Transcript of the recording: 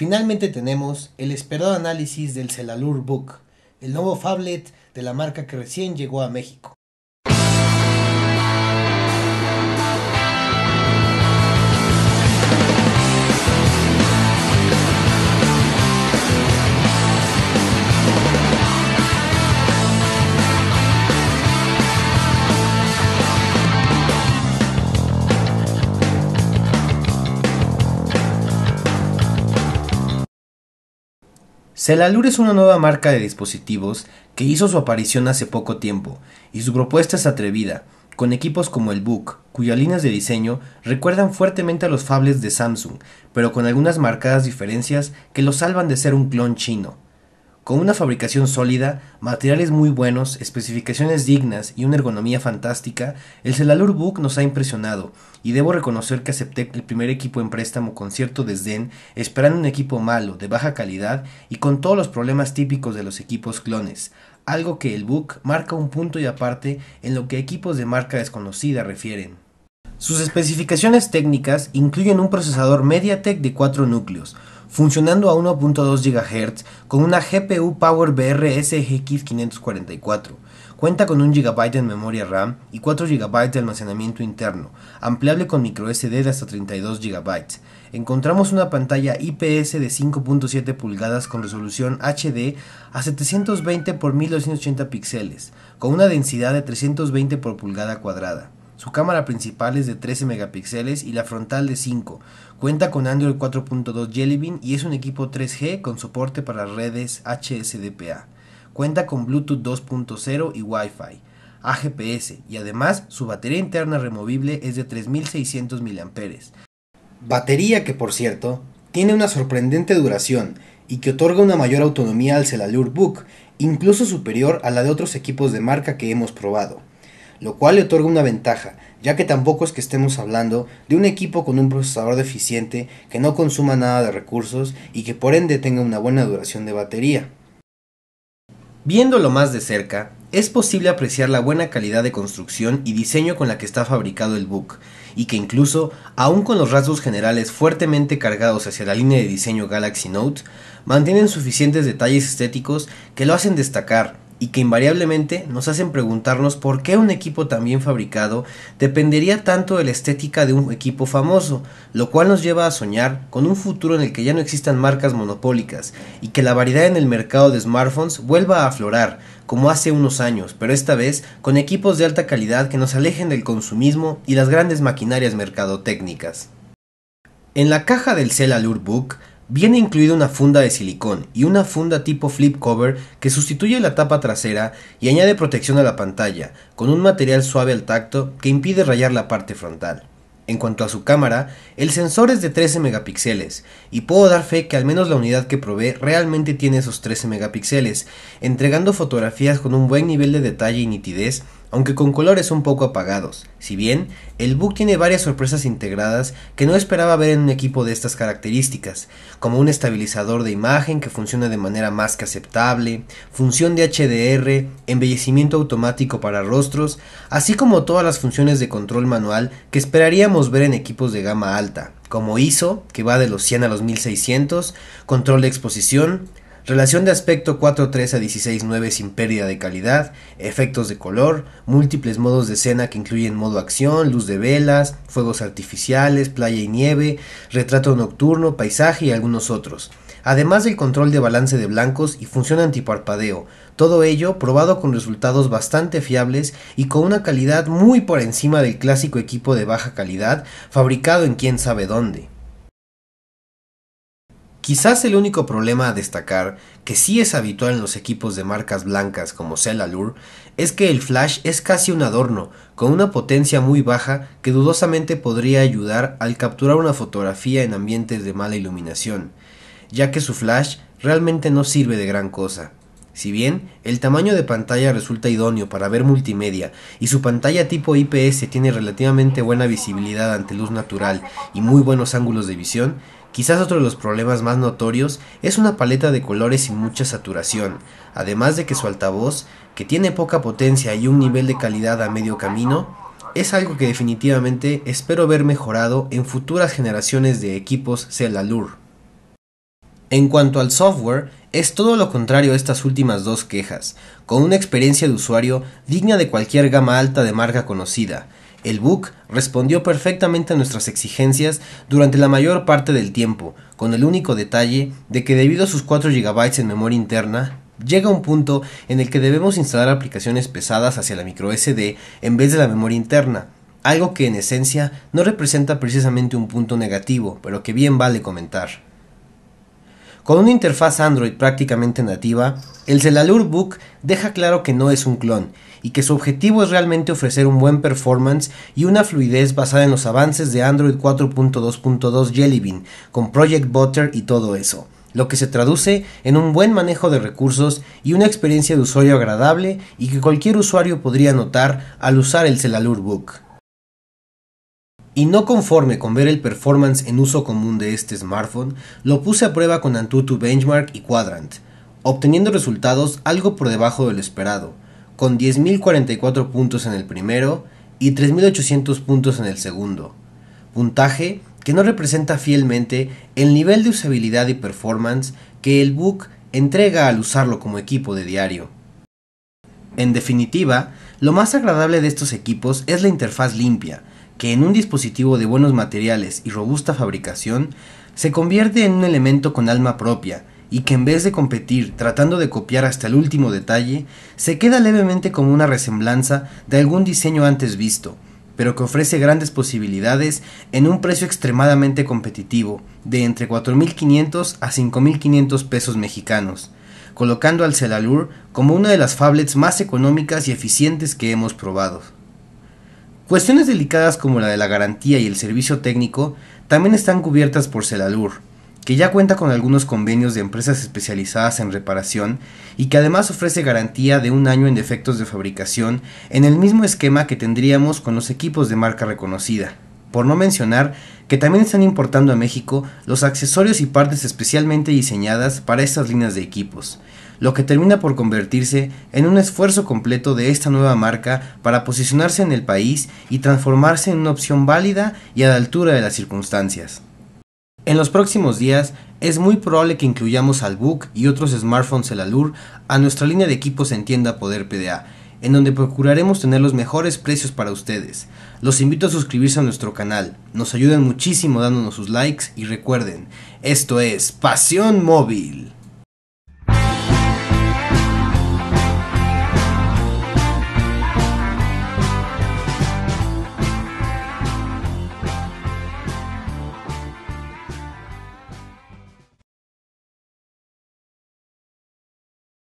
Finalmente tenemos el esperado análisis del Celalur Book, el nuevo phablet de la marca que recién llegó a México. Celalure es una nueva marca de dispositivos que hizo su aparición hace poco tiempo y su propuesta es atrevida, con equipos como el Book, cuyas líneas de diseño recuerdan fuertemente a los fables de Samsung, pero con algunas marcadas diferencias que lo salvan de ser un clon chino. Con una fabricación sólida, materiales muy buenos, especificaciones dignas y una ergonomía fantástica, el Celalur Book nos ha impresionado y debo reconocer que acepté el primer equipo en préstamo con cierto desdén, esperando un equipo malo, de baja calidad y con todos los problemas típicos de los equipos clones, algo que el Book marca un punto y aparte en lo que equipos de marca desconocida refieren. Sus especificaciones técnicas incluyen un procesador MediaTek de cuatro núcleos, funcionando a 1.2 GHz con una GPU Power BR SGX 544. Cuenta con 1 GB de memoria RAM y 4 GB de almacenamiento interno, ampliable con microSD de hasta 32 GB. Encontramos una pantalla IPS de 5.7 pulgadas con resolución HD a 720 x 1280 píxeles, con una densidad de 320 por pulgada cuadrada. Su cámara principal es de 13 megapíxeles y la frontal de 5. Cuenta con Android 4.2 Jelly Bean y es un equipo 3G con soporte para redes HSDPA. Cuenta con Bluetooth 2.0 y Wi-Fi, GPS y además su batería interna removible es de 3600 mAh. Batería que por cierto tiene una sorprendente duración y que otorga una mayor autonomía al Celalure Book, incluso superior a la de otros equipos de marca que hemos probado lo cual le otorga una ventaja, ya que tampoco es que estemos hablando de un equipo con un procesador deficiente que no consuma nada de recursos y que por ende tenga una buena duración de batería. Viéndolo más de cerca, es posible apreciar la buena calidad de construcción y diseño con la que está fabricado el Book, y que incluso, aun con los rasgos generales fuertemente cargados hacia la línea de diseño Galaxy Note, mantienen suficientes detalles estéticos que lo hacen destacar y que invariablemente nos hacen preguntarnos por qué un equipo tan bien fabricado dependería tanto de la estética de un equipo famoso, lo cual nos lleva a soñar con un futuro en el que ya no existan marcas monopólicas y que la variedad en el mercado de smartphones vuelva a aflorar, como hace unos años, pero esta vez con equipos de alta calidad que nos alejen del consumismo y las grandes maquinarias mercadotécnicas. En la caja del Allure Book Viene incluida una funda de silicón y una funda tipo flip cover que sustituye la tapa trasera y añade protección a la pantalla, con un material suave al tacto que impide rayar la parte frontal. En cuanto a su cámara, el sensor es de 13 megapíxeles, y puedo dar fe que al menos la unidad que probé realmente tiene esos 13 megapíxeles, entregando fotografías con un buen nivel de detalle y nitidez aunque con colores un poco apagados, si bien el bug tiene varias sorpresas integradas que no esperaba ver en un equipo de estas características, como un estabilizador de imagen que funciona de manera más que aceptable, función de HDR, embellecimiento automático para rostros, así como todas las funciones de control manual que esperaríamos ver en equipos de gama alta, como ISO, que va de los 100 a los 1600, control de exposición, Relación de aspecto 4.3 a 16.9 sin pérdida de calidad, efectos de color, múltiples modos de escena que incluyen modo acción, luz de velas, fuegos artificiales, playa y nieve, retrato nocturno, paisaje y algunos otros. Además del control de balance de blancos y función antiparpadeo, todo ello probado con resultados bastante fiables y con una calidad muy por encima del clásico equipo de baja calidad fabricado en quién sabe dónde. Quizás el único problema a destacar, que sí es habitual en los equipos de marcas blancas como Allure, es que el flash es casi un adorno, con una potencia muy baja que dudosamente podría ayudar al capturar una fotografía en ambientes de mala iluminación, ya que su flash realmente no sirve de gran cosa. Si bien el tamaño de pantalla resulta idóneo para ver multimedia y su pantalla tipo IPS tiene relativamente buena visibilidad ante luz natural y muy buenos ángulos de visión, Quizás otro de los problemas más notorios es una paleta de colores sin mucha saturación, además de que su altavoz, que tiene poca potencia y un nivel de calidad a medio camino, es algo que definitivamente espero ver mejorado en futuras generaciones de equipos CELALUR. En cuanto al software, es todo lo contrario a estas últimas dos quejas, con una experiencia de usuario digna de cualquier gama alta de marca conocida. El book respondió perfectamente a nuestras exigencias durante la mayor parte del tiempo, con el único detalle de que debido a sus 4 GB en memoria interna, llega un punto en el que debemos instalar aplicaciones pesadas hacia la microSD en vez de la memoria interna, algo que en esencia no representa precisamente un punto negativo, pero que bien vale comentar. Con una interfaz Android prácticamente nativa, el Celalur Book deja claro que no es un clon y que su objetivo es realmente ofrecer un buen performance y una fluidez basada en los avances de Android 4.2.2 Jelly Bean, con Project Butter y todo eso, lo que se traduce en un buen manejo de recursos y una experiencia de usuario agradable y que cualquier usuario podría notar al usar el Celalur Book. Y no conforme con ver el performance en uso común de este smartphone, lo puse a prueba con Antutu Benchmark y Quadrant, obteniendo resultados algo por debajo del esperado, con 10.044 puntos en el primero y 3.800 puntos en el segundo. Puntaje que no representa fielmente el nivel de usabilidad y performance que el Book entrega al usarlo como equipo de diario. En definitiva, lo más agradable de estos equipos es la interfaz limpia, que en un dispositivo de buenos materiales y robusta fabricación se convierte en un elemento con alma propia y que en vez de competir tratando de copiar hasta el último detalle, se queda levemente como una resemblanza de algún diseño antes visto, pero que ofrece grandes posibilidades en un precio extremadamente competitivo, de entre 4.500 a 5.500 pesos mexicanos, colocando al Celalur como una de las phablets más económicas y eficientes que hemos probado. Cuestiones delicadas como la de la garantía y el servicio técnico también están cubiertas por Celalur, que ya cuenta con algunos convenios de empresas especializadas en reparación y que además ofrece garantía de un año en defectos de fabricación en el mismo esquema que tendríamos con los equipos de marca reconocida. Por no mencionar que también están importando a México los accesorios y partes especialmente diseñadas para estas líneas de equipos, lo que termina por convertirse en un esfuerzo completo de esta nueva marca para posicionarse en el país y transformarse en una opción válida y a la altura de las circunstancias. En los próximos días es muy probable que incluyamos al Book y otros smartphones LUR a nuestra línea de equipos en tienda Poder PDA, en donde procuraremos tener los mejores precios para ustedes. Los invito a suscribirse a nuestro canal, nos ayudan muchísimo dándonos sus likes y recuerden, esto es Pasión Móvil.